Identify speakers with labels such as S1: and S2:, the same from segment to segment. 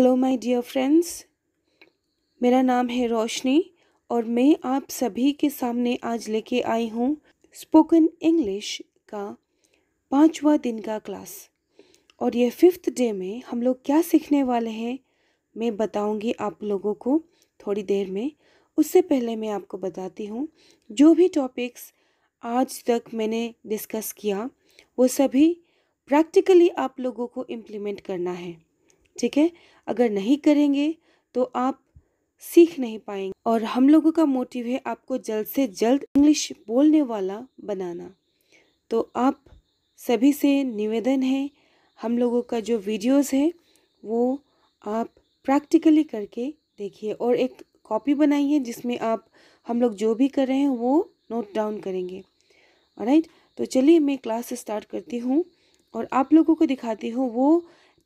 S1: Hello my dear friends मेरा नाम है रोशनी और मैं आप सभी के सामने आज लेके आई हूँ स्पोकन इंग्लिश का पाँचवा दिन का क्लास और ये फिफ्थ डे में हम लोग क्या सीखने वाले हैं मैं बताऊँगी आप लोगों को थोड़ी देर में उससे पहले मैं आपको बताती हूँ जो भी टॉपिक्स आज तक मैंने डिस्कस किया वो सभी प्रैक्टिकली आप लोगों को इम्प्लीमेंट करना है ठीक है अगर नहीं करेंगे तो आप सीख नहीं पाएंगे और हम लोगों का मोटिव है आपको जल्द से जल्द इंग्लिश बोलने वाला बनाना तो आप सभी से निवेदन है हम लोगों का जो वीडियोस है वो आप प्रैक्टिकली करके देखिए और एक कॉपी बनाइए जिसमें आप हम लोग जो भी कर रहे हैं वो नोट डाउन करेंगे राइट तो चलिए मैं क्लास स्टार्ट करती हूँ और आप लोगों को दिखाती हूँ वो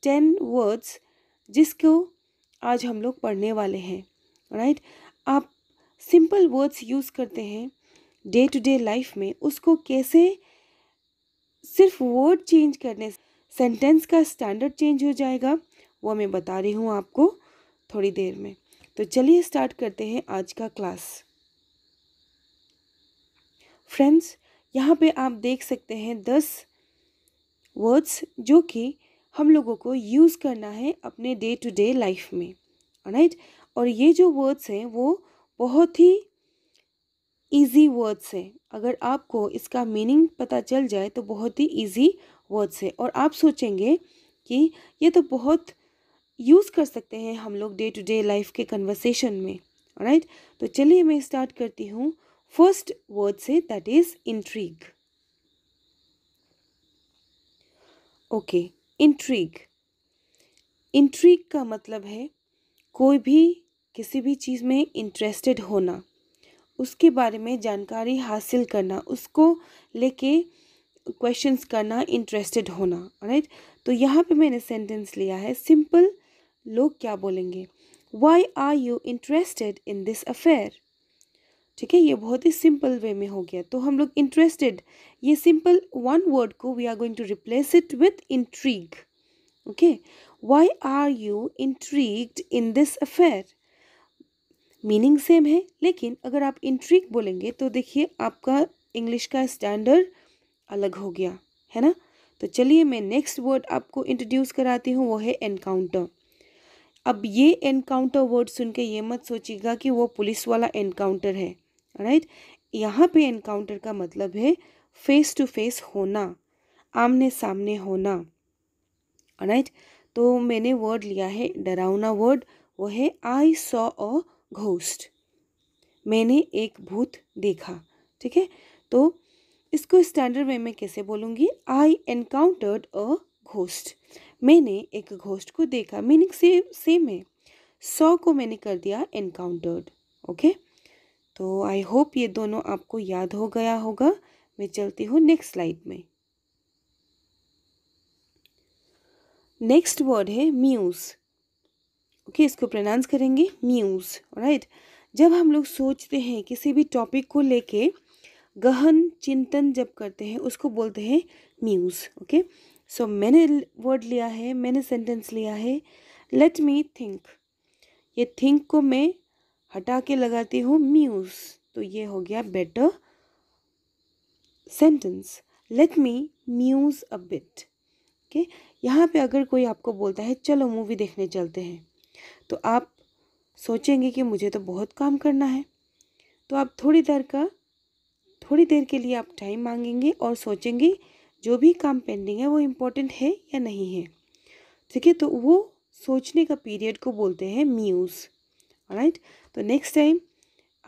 S1: टेन वर्ड्स जिसको आज हम लोग पढ़ने वाले हैं राइट आप सिंपल वर्ड्स यूज़ करते हैं डे टू डे लाइफ में उसको कैसे सिर्फ वर्ड चेंज करने सेंटेंस का स्टैंडर्ड चेंज हो जाएगा वो मैं बता रही हूँ आपको थोड़ी देर में तो चलिए स्टार्ट करते हैं आज का क्लास फ्रेंड्स यहाँ पे आप देख सकते हैं दस वर्ड्स जो कि हम लोगों को यूज़ करना है अपने डे टू डे लाइफ में राइट और ये जो वर्ड्स हैं वो बहुत ही इजी वर्ड्स है अगर आपको इसका मीनिंग पता चल जाए तो बहुत ही इजी वर्ड्स है और आप सोचेंगे कि ये तो बहुत यूज़ कर सकते हैं हम लोग डे टू डे लाइफ के कन्वर्सेशन में राइट तो चलिए मैं स्टार्ट करती हूँ फर्स्ट वर्ड से that is intrigue okay intrigue intrigue का मतलब है कोई भी किसी भी चीज़ में इंटरेस्टेड होना उसके बारे में जानकारी हासिल करना उसको लेके क्वेश्चंस करना इंटरेस्टेड होना राइट तो यहाँ पे मैंने सेंटेंस लिया है सिंपल लोग क्या बोलेंगे why are you interested in this affair ठीक है ये बहुत ही सिंपल वे में हो गया तो हम लोग इंटरेस्टेड ये सिंपल वन वर्ड को we are going to replace it with intrigue okay why are you intrigued in this affair meaning same है लेकिन अगर आप इंट्रीग बोलेंगे तो देखिए आपका इंग्लिश का स्टैंडर्ड अलग हो गया है ना तो चलिए मैं नेक्स्ट वर्ड आपको इंट्रोड्यूस कराती हूँ वो है एनकाउंटर अब ये एनकाउंटर वर्ड सुन के ये मत सोचिएगा कि वो पुलिस वाला एनकाउंटर है राइट यहाँ पे एनकाउंटर का मतलब है फेस टू फेस होना आमने सामने होना राइट तो मैंने वर्ड लिया है डरावना वर्ड वो है आई सॉ अ घोस्ट मैंने एक भूत देखा ठीक है तो इसको स्टैंडर्ड वे में कैसे बोलूँगी आई एनकाउंटर्ड अ घोस्ट मैंने एक घोस्ट को देखा मीनिंग सेम सेम है सौ को मैंने कर दिया एनकाउंटर्ड ओके तो आई होप ये दोनों आपको याद हो गया होगा मैं चलती हूँ नेक्स्ट स्लाइड में नेक्स्ट वर्ड है म्यूज़ ओके okay, इसको प्रोनाउंस करेंगे म्यूज़ राइट जब हम लोग सोचते हैं किसी भी टॉपिक को लेके गहन चिंतन जब करते हैं उसको बोलते हैं म्यूज़ ओके सो मैंने वर्ड लिया है मैंने सेंटेंस लिया है लेट मी थिंक ये थिंक को मैं हटा के लगाती हूँ म्यूज़ तो ये हो गया better sentence let me muse a bit okay यहाँ पे अगर कोई आपको बोलता है चलो मूवी देखने चलते हैं तो आप सोचेंगे कि मुझे तो बहुत काम करना है तो आप थोड़ी देर का थोड़ी देर के लिए आप टाइम मांगेंगे और सोचेंगे जो भी काम पेंडिंग है वो इम्पोर्टेंट है या नहीं है ठीक है तो वो सोचने का पीरियड को बोलते हैं म्यूज़ राइट तो नेक्स्ट टाइम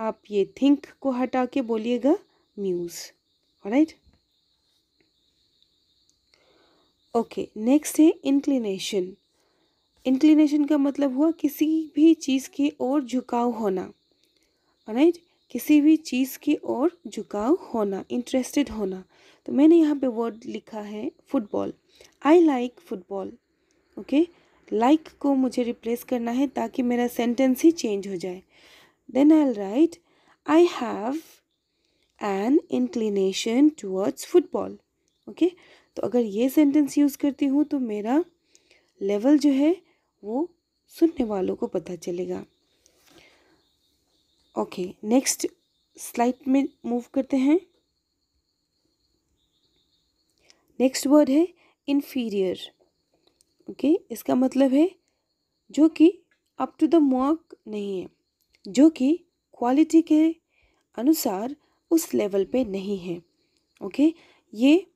S1: आप ये थिंक को हटा के बोलिएगा म्यूज़ राइट ओके नेक्स्ट है इंक्लिनेशन इंक्लिनेशन का मतलब हुआ किसी भी चीज़ की ओर झुकाव होना राइट किसी भी चीज़ की ओर झुकाव होना इंटरेस्टेड होना तो मैंने यहाँ पे वर्ड लिखा है football I like football okay like like को मुझे रिप्लेस करना है ताकि मेरा सेंटेंस ही चेंज हो जाए then I write I have an inclination towards football okay तो अगर ये सेंटेंस यूज़ करती हूँ तो मेरा लेवल जो है वो सुनने वालों को पता चलेगा ओके नेक्स्ट स्लाइड में मूव करते हैं नेक्स्ट वर्ड है इन्फीरियर ओके okay? इसका मतलब है जो कि अप टू द मार्क नहीं है जो कि क्वालिटी के अनुसार उस लेवल पे नहीं है ओके okay? ये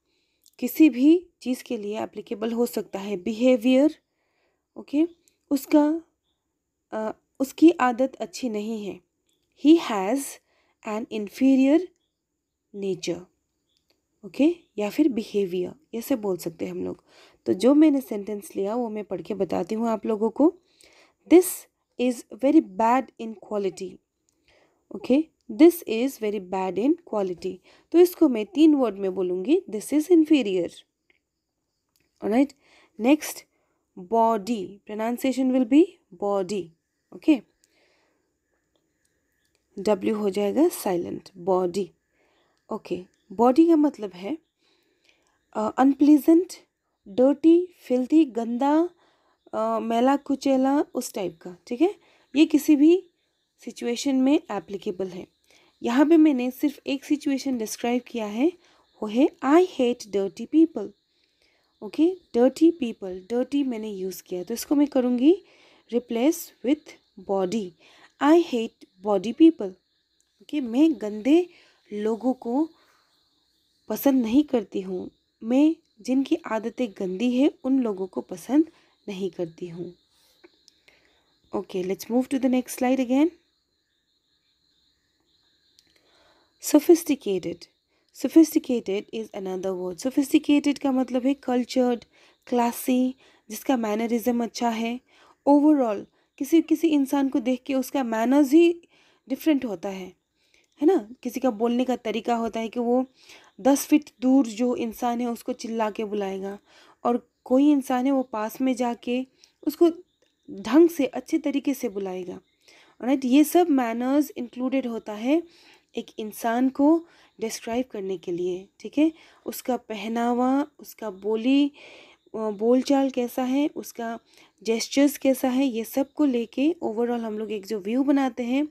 S1: किसी भी चीज़ के लिए एप्लीकेबल हो सकता है बिहेवियर ओके okay? उसका आ, उसकी आदत अच्छी नहीं है he has an inferior nature okay या फिर बिहेवियर ऐसे बोल सकते हैं हम लोग तो जो मैंने सेंटेंस लिया वो मैं पढ़ के बताती हूँ आप लोगों को this is very bad in quality okay this is very bad in quality तो इसको मैं तीन वर्ड में बोलूँगी this is inferior right next bawdy pronunciation will be bawdy okay W हो जाएगा साइलेंट बॉडी ओके बॉडी का मतलब है अनप्लीजेंट uh, डर्टी फिल्थी गंदा मैला कुचेला उस टाइप का ठीक है ये किसी भी सिचुएशन में एप्लीकेबल है यहाँ पे मैंने सिर्फ एक सिचुएशन डिस्क्राइब किया है वो है I hate dirty people okay dirty people dirty मैंने यूज़ किया तो इसको मैं करूँगी replace with bawdy I hate bawdy people okay मैं गंदे लोगों को पसंद नहीं करती हूँ मैं जिनकी आदतें गंदी हैं उन लोगों को पसंद नहीं करती हूँ okay let's move to the next slide again sophisticated sophisticated is another word sophisticated का मतलब है कल्चर्ड क्लासी जिसका मैनरिज्म अच्छा है ओवरऑल किसी किसी इंसान को देख के उसका मैनर्स ही डिफरेंट होता है है ना किसी का बोलने का तरीका होता है कि वो दस फीट दूर जो इंसान है उसको चिल्ला के बुलाएगा और कोई इंसान है वो पास में जाके उसको ढंग से अच्छे तरीके से बुलाएगा राइट ये सब मैनर्स इंक्लूडेड होता है एक इंसान को डिस्क्राइब करने के लिए ठीक है उसका पहनावा उसका बोली बोलचाल कैसा है उसका जेस्चर्स कैसा है ये सब को लेके ओवरऑल हम लोग एक जो व्यू बनाते हैं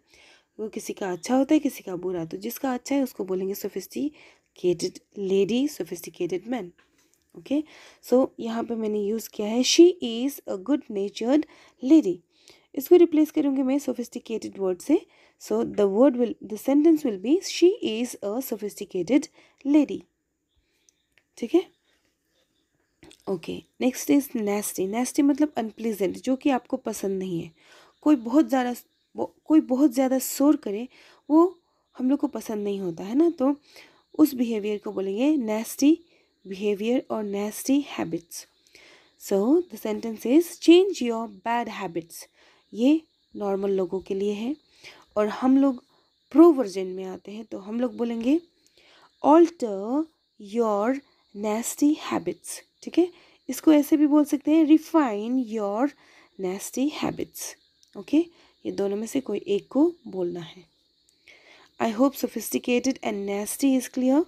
S1: वो किसी का अच्छा होता है किसी का बुरा तो जिसका अच्छा है उसको बोलेंगे सोफिस्टी sophisticated lady sophisticated men okay okay? So so, यहाँ पे मैंने यूज़ किया है she is a good natured lady इसको रिप्लेस karungi मैं सोफिस्टिकेटेड वर्ड से so the word will the sentence will be she is a sophisticated lady ठीक है okay next is nasty nasty मतलब अनप्लीजेंट जो कि आपको पसंद नहीं है कोई बहुत ज़्यादा कोई बहुत ज़्यादा शोर करे वो हम लोग को पसंद नहीं होता है ना तो उस बिहेवियर को बोलेंगे नेस्टी बिहेवियर और nasty habits so the sentence is change your bad habits ये नॉर्मल लोगों के लिए है और हम लोग प्रो वर्जन में आते हैं तो हम लोग बोलेंगे ऑल्टर योर नेस्टी हैबिट्स ठीक है इसको ऐसे भी बोल सकते हैं refine your nasty habits okay ये दोनों में से कोई एक को बोलना है I hope sophisticated and nasty is clear.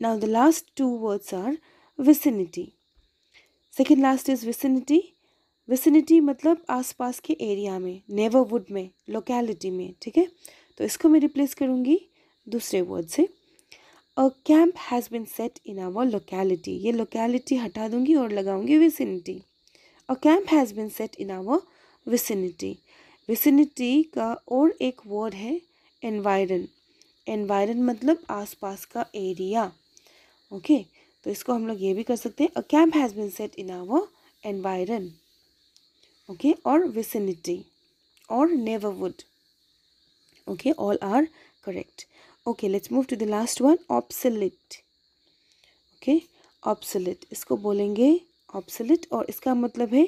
S1: Now the last two words are vicinity. Second last is vicinity. Vicinity मतलब आसपास के एरिया में नेबरवुड में लोकेलिटी में ठीक है तो इसको मैं रिप्लेस करूँगी दूसरे वर्ड से a camp has been set in our locality ये लोकेलिटी हटा दूँगी और लगाऊँगी vicinity a camp has been set in our vicinity vicinity का और एक वर्ड है एनवायरन एनवायरन मतलब आसपास का एरिया ओके okay, तो इसको हम लोग ये भी कर सकते हैं a camp has been set in our environ okay और विसिनिटी और neighbourhood okay all are correct okay let's move to the last one obsolete okay obsolete इसको बोलेंगे obsolete और इसका मतलब है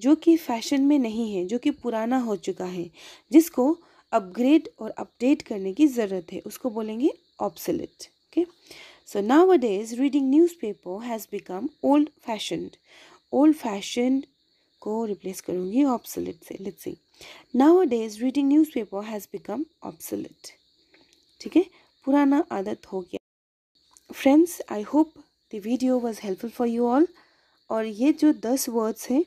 S1: जो कि फैशन में नहीं है जो कि पुराना हो चुका है जिसको अपग्रेड और अपडेट करने की ज़रूरत है उसको बोलेंगे obsolete okay so nowadays reading newspaper has become old fashion old fashion को रिप्लेस करूँगी ऑप्सलिट से let's see nowadays reading newspaper has become obsolete ठीक है पुराना आदत हो गया friends I hope the video was helpful for you all और ये जो दस वर्ड्स हैं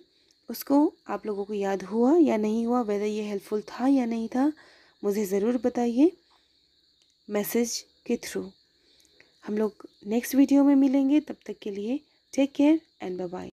S1: उसको आप लोगों को याद हुआ या नहीं हुआ वेदर ये हेल्पफुल था या नहीं था मुझे ज़रूर बताइए मैसेज के थ्रू हम लोग नेक्स्ट वीडियो में मिलेंगे तब तक के लिए टेक केयर एंड बाय